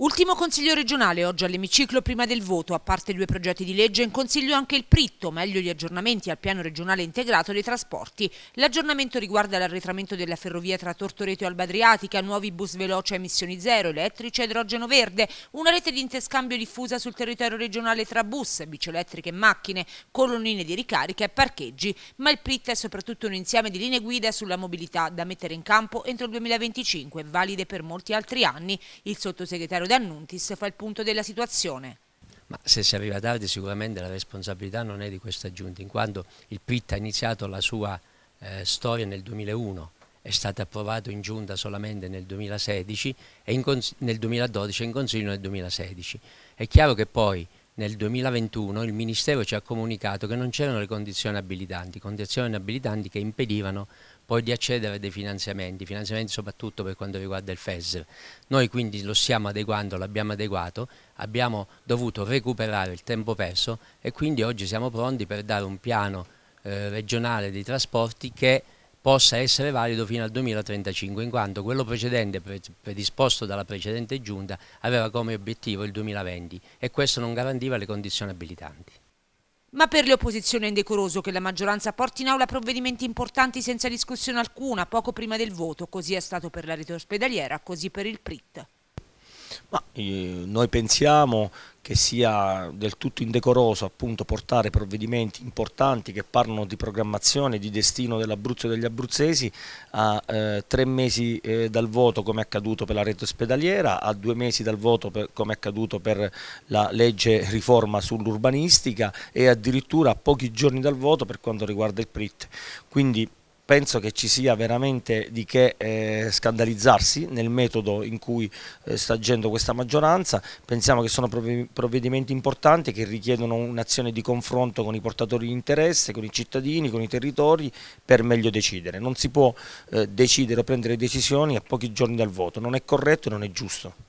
Ultimo consiglio regionale oggi all'emiciclo prima del voto, a parte due progetti di legge in consiglio anche il Pritto, meglio gli aggiornamenti al piano regionale integrato dei trasporti. L'aggiornamento riguarda l'arretramento della ferrovia tra Tortoreto e Albadriatica, nuovi bus veloci a emissioni zero, elettrici e idrogeno verde, una rete di interscambio diffusa sul territorio regionale tra bus, bici elettriche e macchine, colonnine di ricarica e parcheggi, ma il Pritto è soprattutto un insieme di linee guida sulla mobilità da mettere in campo entro il 2025, valide per molti altri anni. Il sottosegretario D'Annuntis fa il punto della situazione. Ma se si arriva tardi sicuramente la responsabilità non è di questa giunta, in quanto il PIT ha iniziato la sua eh, storia nel 2001, è stato approvato in giunta solamente nel 2016 e nel 2012 e in consiglio nel 2016. È chiaro che poi nel 2021 il Ministero ci ha comunicato che non c'erano le condizioni abilitanti, condizioni abilitanti che impedivano poi di accedere a dei finanziamenti, finanziamenti soprattutto per quanto riguarda il FESR. Noi quindi lo stiamo adeguando, l'abbiamo adeguato, abbiamo dovuto recuperare il tempo perso e quindi oggi siamo pronti per dare un piano eh, regionale dei trasporti che possa essere valido fino al 2035, in quanto quello precedente predisposto dalla precedente giunta aveva come obiettivo il 2020 e questo non garantiva le condizioni abilitanti. Ma per le opposizioni è indecoroso che la maggioranza porti in aula provvedimenti importanti senza discussione alcuna, poco prima del voto, così è stato per la rete ospedaliera, così per il PRIT. Eh, noi pensiamo che sia del tutto indecoroso appunto portare provvedimenti importanti che parlano di programmazione, di destino dell'Abruzzo e degli abruzzesi a eh, tre mesi eh, dal voto come è accaduto per la rete ospedaliera, a due mesi dal voto per, come è accaduto per la legge riforma sull'urbanistica e addirittura a pochi giorni dal voto per quanto riguarda il PRIT. Quindi penso che ci sia veramente di che eh, scandalizzarsi nel metodo in cui eh, sta agendo questa maggioranza, pensiamo che sono provvedimenti importanti che richiedono un'azione di confronto con i portatori di interesse, con i cittadini, con i territori per meglio decidere, non si può eh, decidere o prendere decisioni a pochi giorni dal voto, non è corretto e non è giusto.